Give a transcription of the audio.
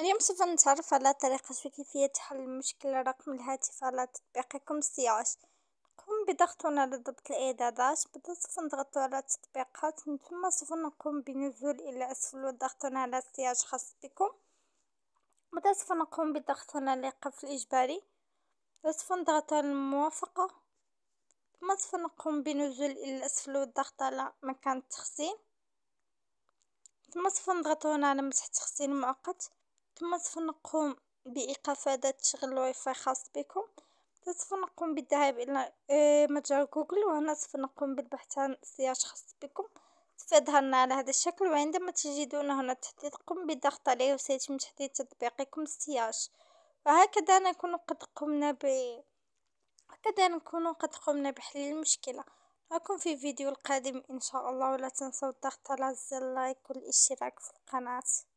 اليوم سوف نتعرف على طريقة كيفية حل مشكلة رقم الهاتف على تطبيقكم سياش نقوم بضغط على ضبط الإعدادات بعد سوف نضغط على التطبيقات ثم سوف نقوم بنزول إلى أسفل هنا على سياج خاص بكم بعد سوف نقوم بضغط على الإيقاف الإجباري سوف نضغط على الموافقة ثم سوف نقوم بنزول إلى الأسفل والضغط على مكان التخزين ثم سوف نضغط هنا على مسح تخزين مؤقت ثم تفنقهم هذا التشغيل الواي فاي خاص بكم تتفنقون بالذهاب إلى آه، متجر جوجل وهنا تفنقون بالبحث عن سياج خاص بكم تظهرنا على هذا الشكل وعندما تجدون هنا التحديث قم بالضغط عليه وسيتم تحديث تطبيقكم السياج وهكذا نكون قد قمنا ب هكذا نكون قد قمنا بحل المشكلة أكون في فيديو القادم إن شاء الله ولا تنسوا الضغط على زر اللايك والاشتراك في القناة